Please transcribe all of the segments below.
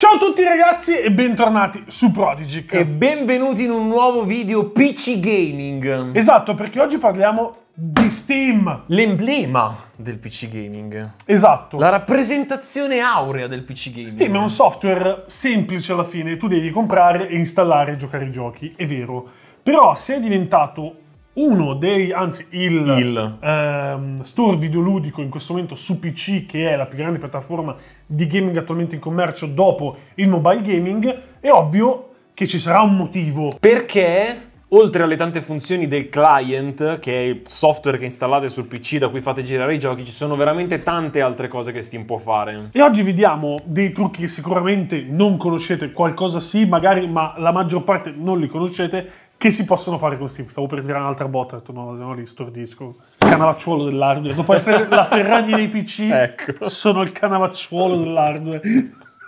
Ciao a tutti ragazzi e bentornati su Prodigic E benvenuti in un nuovo video PC Gaming Esatto, perché oggi parliamo di Steam L'emblema del PC Gaming Esatto La rappresentazione aurea del PC Gaming Steam è un software semplice alla fine Tu devi comprare e installare e giocare i giochi, è vero Però se è diventato uno dei, anzi il, il. Ehm, store videoludico in questo momento su PC che è la più grande piattaforma di gaming attualmente in commercio dopo il mobile gaming, è ovvio che ci sarà un motivo. Perché? Oltre alle tante funzioni del client, che è il software che installate sul PC da cui fate girare i giochi, ci sono veramente tante altre cose che Steam può fare. E oggi vediamo dei trucchi che sicuramente non conoscete, qualcosa sì, magari, ma la maggior parte non li conoscete, che si possono fare con Steam. Stavo per tirare un'altra botta, ho detto no, se no li stordisco. Canavacciuolo dell'hardware. Dopo essere la Ferragni dei PC, ecco. sono il canavacciuolo dell'hardware.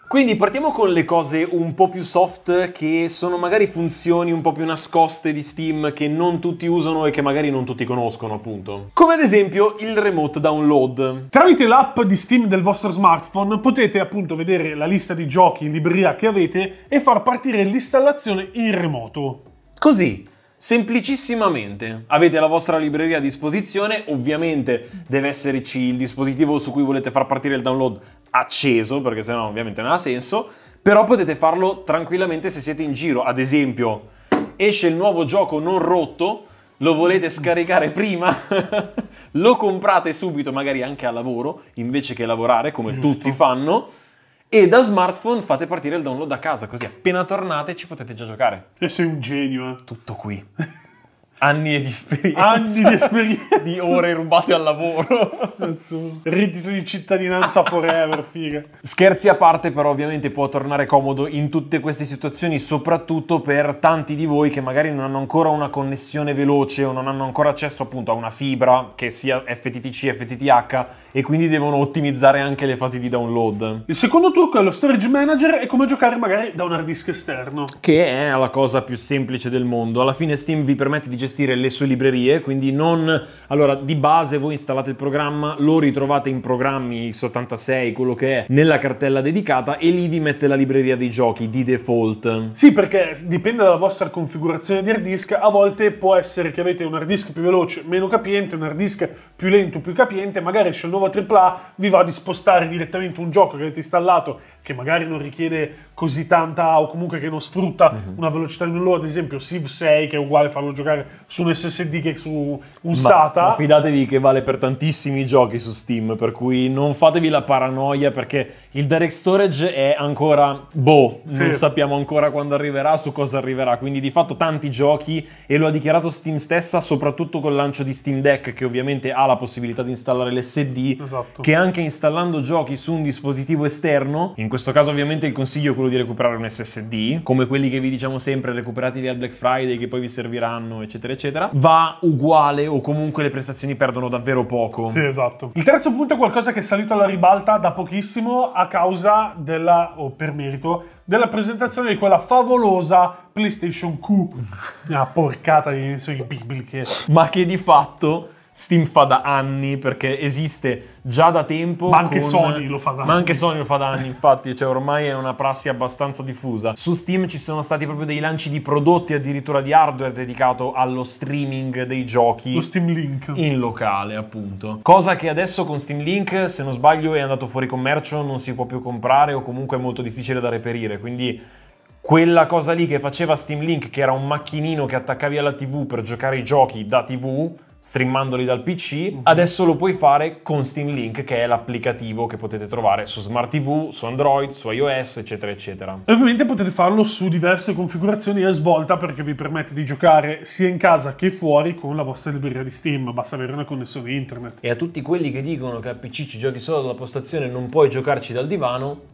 Quindi partiamo con le cose un po' più soft che sono magari funzioni un po' più nascoste di Steam che non tutti usano e che magari non tutti conoscono appunto. Come ad esempio il remote download. Tramite l'app di Steam del vostro smartphone potete appunto vedere la lista di giochi in libreria che avete e far partire l'installazione in remoto. Così, semplicissimamente, avete la vostra libreria a disposizione, ovviamente deve esserci il dispositivo su cui volete far partire il download acceso, perché sennò ovviamente non ha senso, però potete farlo tranquillamente se siete in giro, ad esempio esce il nuovo gioco non rotto, lo volete scaricare prima, lo comprate subito, magari anche a lavoro, invece che lavorare come Giusto. tutti fanno, e da smartphone fate partire il download da casa, così appena tornate ci potete già giocare. E sei un genio, eh? Tutto qui. Anni di esperienza. Anni di esperienza. di ore rubate al lavoro. Reddito di cittadinanza forever, figa. Scherzi a parte, però ovviamente può tornare comodo in tutte queste situazioni, soprattutto per tanti di voi che magari non hanno ancora una connessione veloce o non hanno ancora accesso appunto a una fibra che sia FTTC, FTTH e quindi devono ottimizzare anche le fasi di download. Il secondo trucco è lo storage manager e come giocare magari da un hard disk esterno. Che è la cosa più semplice del mondo. Alla fine Steam vi permette di gestire gestire le sue librerie, quindi non... Allora, di base voi installate il programma, lo ritrovate in programmi x86, quello che è, nella cartella dedicata e lì vi mette la libreria dei giochi di default. Sì, perché dipende dalla vostra configurazione di hard disk, a volte può essere che avete un hard disk più veloce, meno capiente, un hard disk più lento, più capiente, magari c'è il nuovo AAA, vi va di spostare direttamente un gioco che avete installato, che magari non richiede così tanta o comunque che non sfrutta uh-huh. una velocità di un loro, ad esempio Civ 6 che è uguale farlo giocare sull'SSD che su usata. Ma, ma fidatevi che vale per tantissimi giochi su Steam, per cui non fatevi la paranoia perché il direct storage è ancora boh, sì. non sappiamo ancora quando arriverà, su cosa arriverà, quindi di fatto tanti giochi e lo ha dichiarato Steam stessa, soprattutto col lancio di Steam Deck che ovviamente ha la possibilità di installare l'SD, esatto. che anche installando giochi su un dispositivo esterno, in questo caso ovviamente il consiglio è quello di recuperare un SSD, come quelli che vi diciamo sempre recuperateli al Black Friday che poi vi serviranno, eccetera eccetera, eccetera, va uguale o comunque le prestazioni perdono davvero poco. Sì, esatto. Il terzo punto è qualcosa che è salito alla ribalta da pochissimo a causa della, o per merito, della presentazione di quella favolosa PlayStation Q. Una ah, porcata di inizio di bibliche. Ma che di fatto Steam fa da anni perché esiste già da tempo. Ma anche con... Sony lo fa da anni. Ma anche Sony lo fa da anni, infatti, cioè ormai è una prassi abbastanza diffusa. Su Steam ci sono stati proprio dei lanci di prodotti, addirittura di hardware dedicato allo streaming dei giochi. Lo Steam Link. In locale, appunto. Cosa che adesso con Steam Link, se non sbaglio, è andato fuori commercio, non si può più comprare o comunque è molto difficile da reperire, quindi quella cosa lì che faceva Steam Link, che era un macchinino che attaccavi alla TV per giocare i giochi da TV, streamandoli dal PC, mhm. adesso lo puoi fare con Steam Link, che è l'applicativo che potete trovare su Smart TV, su Android, su iOS, eccetera, eccetera. E ovviamente potete farlo su diverse configurazioni a svolta perché vi permette di giocare sia in casa che fuori con la vostra libreria di Steam, basta avere una connessione internet. E a tutti quelli che dicono che a PC ci giochi solo dalla postazione e non puoi giocarci dal divano,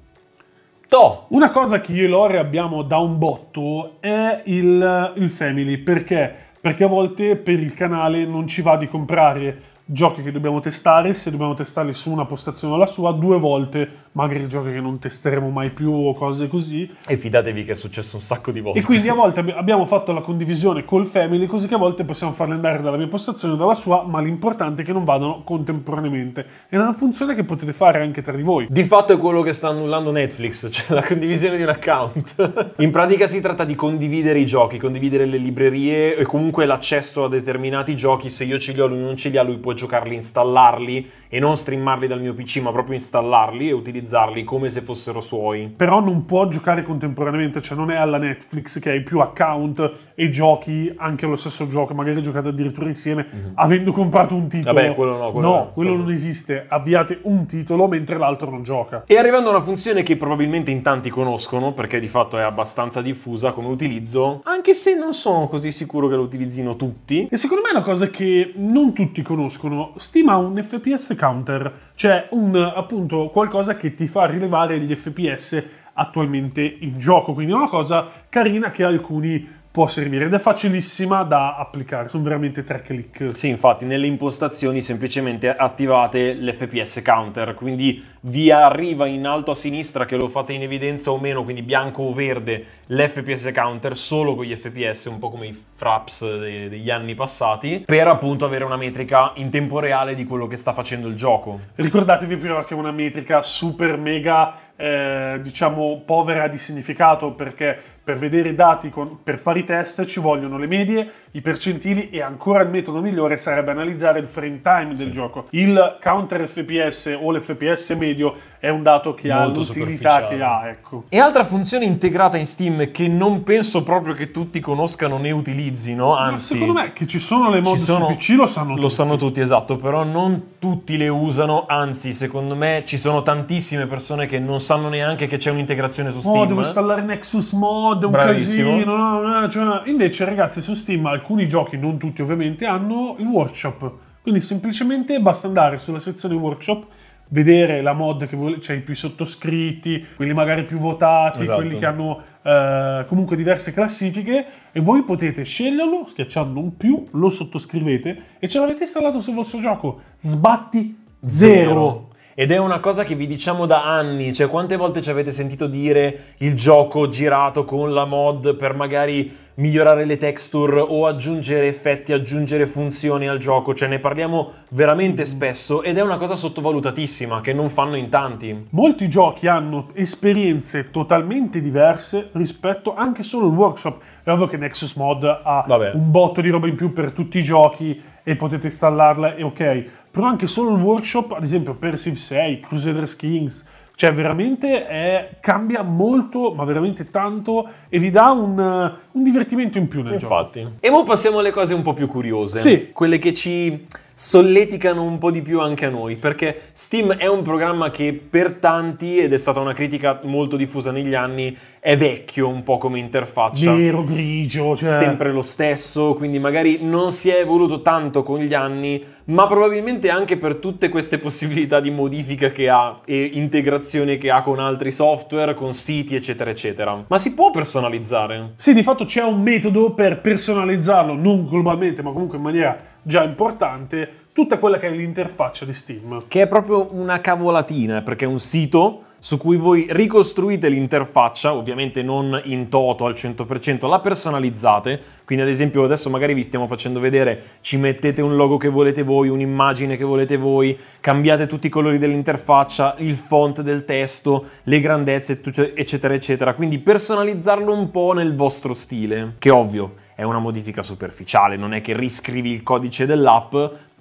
To. Una cosa che io e Lore abbiamo da un botto è il, il family, perché perché a volte per il canale non ci va di comprare giochi che dobbiamo testare, se dobbiamo testarli su una postazione o la sua, due volte magari giochi che non testeremo mai più o cose così. E fidatevi che è successo un sacco di volte. E quindi a volte abbiamo fatto la condivisione col family, così che a volte possiamo farle andare dalla mia postazione o dalla sua, ma l'importante è che non vadano contemporaneamente. È una funzione che potete fare anche tra di voi. Di fatto è quello che sta annullando Netflix, cioè la condivisione di un account. In pratica si tratta di condividere i giochi, condividere le librerie e comunque l'accesso a determinati giochi, se io ce li ho lui non ce li ha, lui può giocarli, installarli e non streamarli dal mio PC, ma proprio installarli e utilizzarli come se fossero suoi. Però non può giocare contemporaneamente, cioè non è alla Netflix che hai più account e giochi anche allo stesso gioco, magari giocate addirittura insieme, mm-hmm. avendo comprato un titolo. Vabbè, quello no, quello no, no. quello non esiste. Avviate un titolo mentre l'altro non gioca. E arrivando a una funzione che probabilmente in tanti conoscono, perché di fatto è abbastanza diffusa come utilizzo, anche se non sono così sicuro che lo utilizzino tutti. E secondo me è una cosa che non tutti conoscono conoscono, stima un FPS counter, cioè un, appunto qualcosa che ti fa rilevare gli FPS attualmente in gioco. Quindi è una cosa carina che alcuni può servire ed è facilissima da applicare, sono veramente tre click. Sì, infatti nelle impostazioni semplicemente attivate l'FPS counter, quindi vi arriva in alto a sinistra che lo fate in evidenza o meno, quindi bianco o verde, l'FPS counter solo con gli FPS, un po' come i fraps degli anni passati, per appunto avere una metrica in tempo reale di quello che sta facendo il gioco. Ricordatevi però che è una metrica super mega eh, diciamo povera di significato perché per vedere i dati, con, per fare i test ci vogliono le medie, i percentili e ancora il metodo migliore sarebbe analizzare il frame time del sì. gioco. Il counter FPS o l'FPS medio è un dato che Molto ha l'utilità che ha, ecco. E altra funzione integrata in Steam che non penso proprio che tutti conoscano né utilizzino, anzi... Ma secondo me che ci sono le mod sono, su PC lo sanno lo tutti. Lo sanno tutti, esatto, però non tutti le usano, anzi secondo me ci sono tantissime persone che non sanno neanche che c'è un'integrazione su oh, Steam. Oh, devo installare Nexus Mod, un Bravissimo. casino. No, no, cioè, invece, ragazzi, su Steam alcuni giochi, non tutti ovviamente, hanno il workshop. Quindi semplicemente basta andare sulla sezione workshop vedere la mod che vuole, cioè i più sottoscritti, quelli magari più votati, esatto. quelli che hanno eh, comunque diverse classifiche e voi potete sceglierlo schiacciando un più, lo sottoscrivete e ce l'avete installato sul vostro gioco. Sbatti zero. zero. Ed è una cosa che vi diciamo da anni, cioè quante volte ci avete sentito dire il gioco girato con la mod per magari migliorare le texture o aggiungere effetti, aggiungere funzioni al gioco, cioè ne parliamo veramente mm. spesso ed è una cosa sottovalutatissima che non fanno in tanti. Molti giochi hanno esperienze totalmente diverse rispetto anche solo al workshop. È ovvio che Nexus Mod ha Vabbè. un botto di roba in più per tutti i giochi e potete installarla e ok, però anche solo il workshop, ad esempio Persive 6, Crusader Kings, cioè veramente è, cambia molto, ma veramente tanto, e vi dà un, un divertimento in più nel Infatti. gioco. Infatti. E ora passiamo alle cose un po' più curiose. Sì. Quelle che ci solleticano un po' di più anche a noi, perché Steam è un programma che per tanti, ed è stata una critica molto diffusa negli anni, è vecchio un po' come interfaccia. Nero, grigio, cioè... Sempre lo stesso, quindi magari non si è evoluto tanto con gli anni, ma probabilmente anche per tutte queste possibilità di modifica che ha e integrazione che ha con altri software, con siti, eccetera, eccetera. Ma si può personalizzare? Sì, di fatto c'è un metodo per personalizzarlo, non globalmente, ma comunque in maniera già importante tutta quella che è l'interfaccia di Steam. Che è proprio una cavolatina, perché è un sito su cui voi ricostruite l'interfaccia, ovviamente non in toto al 100%, la personalizzate, quindi ad esempio adesso magari vi stiamo facendo vedere, ci mettete un logo che volete voi, un'immagine che volete voi, cambiate tutti i colori dell'interfaccia, il font del testo, le grandezze, eccetera, eccetera, quindi personalizzarlo un po' nel vostro stile, che ovvio è una modifica superficiale, non è che riscrivi il codice dell'app,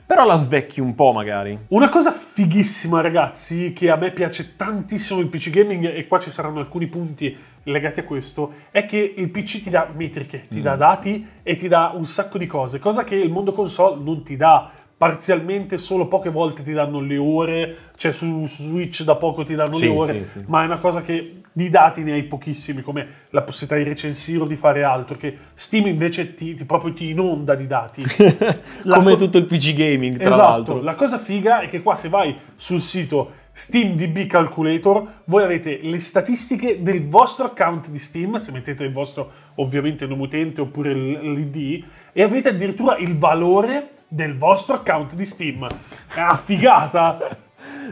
però la svecchi un po' magari. Una cosa fighissima ragazzi, che a me piace tantissimo il PC gaming e qua ci saranno alcuni punti legati a questo, è che il PC ti dà metriche, ti mm. dà dati e ti dà un sacco di cose, cosa che il mondo console non ti dà parzialmente solo poche volte ti danno le ore, cioè su Switch da poco ti danno sì, le ore, sì, sì. ma è una cosa che di dati ne hai pochissimi, come la possibilità di recensire o di fare altro, che Steam invece ti, ti proprio ti inonda di dati. come co- tutto il PG Gaming, tra esatto. l'altro. La cosa figa è che qua se vai sul sito Steam DB Calculator, voi avete le statistiche del vostro account di Steam, se mettete il vostro ovviamente nome utente oppure l'ID, e avete addirittura il valore del vostro account di Steam. È una figata!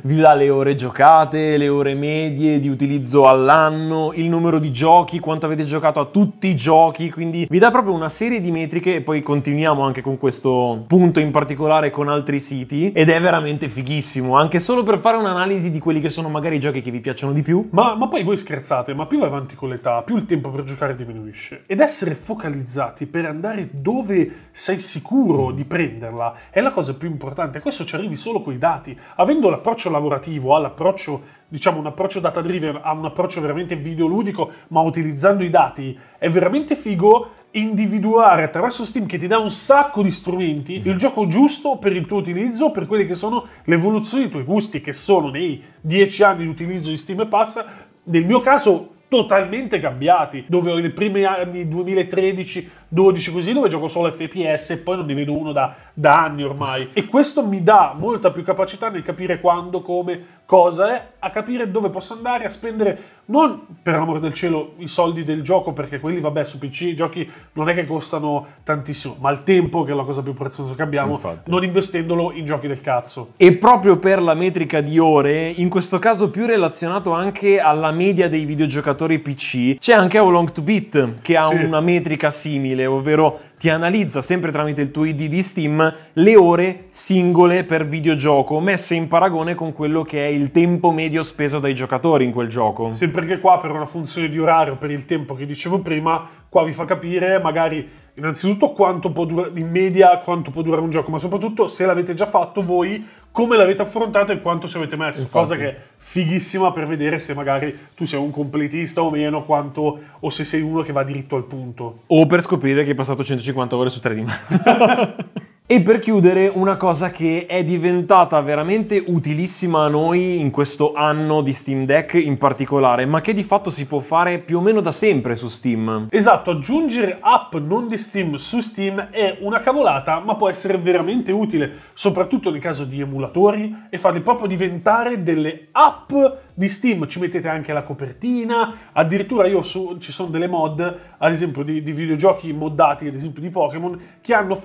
vi dà le ore giocate, le ore medie di utilizzo all'anno, il numero di giochi, quanto avete giocato a tutti i giochi, quindi vi dà proprio una serie di metriche e poi continuiamo anche con questo punto in particolare con altri siti ed è veramente fighissimo, anche solo per fare un'analisi di quelli che sono magari i giochi che vi piacciono di più. Ma, ma poi voi scherzate, ma più vai avanti con l'età, più il tempo per giocare diminuisce ed essere focalizzati per andare dove sei sicuro di prenderla è la cosa più importante, questo ci arrivi solo con i dati, avendo la dall'approccio lavorativo all'approccio, diciamo un approccio data driven a un approccio veramente videoludico, ma utilizzando i dati, è veramente figo individuare attraverso Steam che ti dà un sacco di strumenti il gioco giusto per il tuo utilizzo, per quelle che sono le evoluzioni dei tuoi gusti, che sono nei dieci anni di utilizzo di Steam e Pass, nel mio caso totalmente cambiati, dove nei primi anni 2013 12 così dove gioco solo FPS e poi non ne vedo uno da, da anni ormai. E questo mi dà molta più capacità nel capire quando, come, cosa è, a capire dove posso andare a spendere non per l'amor del cielo i soldi del gioco perché quelli vabbè su PC i giochi non è che costano tantissimo, ma il tempo che è la cosa più preziosa che abbiamo, Infatti. non investendolo in giochi del cazzo. E proprio per la metrica di ore, in questo caso più relazionato anche alla media dei videogiocatori PC, c'è anche A Long to Beat che ha sì. una metrica simile mensile, ovvero ti analizza sempre tramite il tuo ID di Steam le ore singole per videogioco, messe in paragone con quello che è il tempo medio speso dai giocatori in quel gioco. Sempre che qua per una funzione di orario, per il tempo che dicevo prima, Qua vi fa capire magari innanzitutto quanto può durare, in media quanto può durare un gioco, ma soprattutto se l'avete già fatto voi, come l'avete affrontato e quanto ci avete messo. Infatti. Cosa che è fighissima per vedere se magari tu sei un completista o meno, quanto, o se sei uno che va diritto al punto. O per scoprire che hai passato 150 ore su 3D. E per chiudere una cosa che è diventata veramente utilissima a noi in questo anno di Steam Deck in particolare, ma che di fatto si può fare più o meno da sempre su Steam. Esatto, aggiungere app non di Steam su Steam è una cavolata, ma può essere veramente utile, soprattutto nel caso di emulatori, e farli proprio diventare delle app di Steam ci mettete anche la copertina, addirittura io su, ci sono delle mod, ad esempio di, di, videogiochi moddati, ad esempio di Pokémon,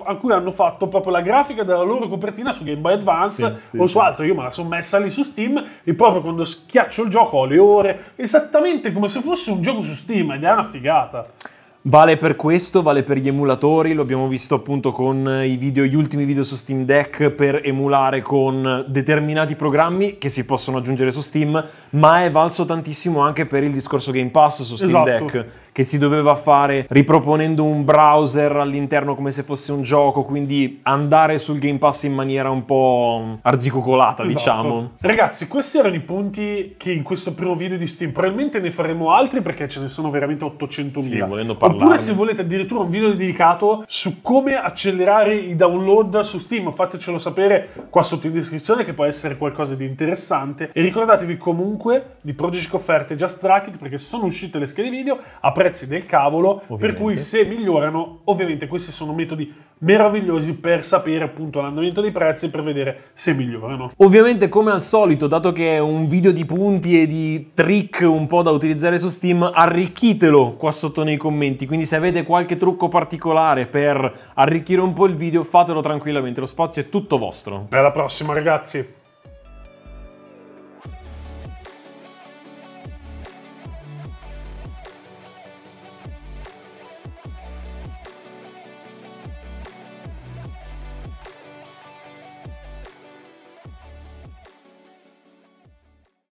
a cui hanno fatto proprio la grafica della loro copertina su Game Boy Advance sì, o sì, su altro, io me la sono messa lì su Steam e proprio quando schiaccio il gioco ho le ore, esattamente come se fosse un gioco su Steam ed è una figata. Vale per questo, vale per gli emulatori, lo abbiamo visto appunto con eh, video, gli ultimi video su Steam Deck per emulare con determinati programmi che si possono aggiungere su Steam, ma è valso tantissimo anche per il discorso Game Pass su Steam esatto. Deck, che si doveva fare riproponendo un browser all'interno come se fosse un gioco, quindi andare sul Game Pass in maniera un po' arzicocolata, esatto. diciamo. Ragazzi, questi erano i punti che in questo primo video di Steam, probabilmente ne faremo altri perché ce ne sono veramente 800.000. Sì, volendo parlare Oppure se volete addirittura un video dedicato su come accelerare i download su Steam, fatecelo sapere qua sotto in descrizione che può essere qualcosa di interessante e ricordatevi comunque di Project Offerte Just Racket perché sono uscite le schede video a prezzi del cavolo, ovviamente. per cui se migliorano, ovviamente questi sono metodi meravigliosi per sapere appunto l'andamento dei prezzi e per vedere se migliorano. Ovviamente come al solito, dato che è un video di punti e di trick un po' da utilizzare su Steam, arricchitelo qua sotto nei commenti, quindi se avete qualche trucco particolare per arricchire un po' il video, fatelo tranquillamente, lo spazio è tutto vostro. Alla prossima ragazzi!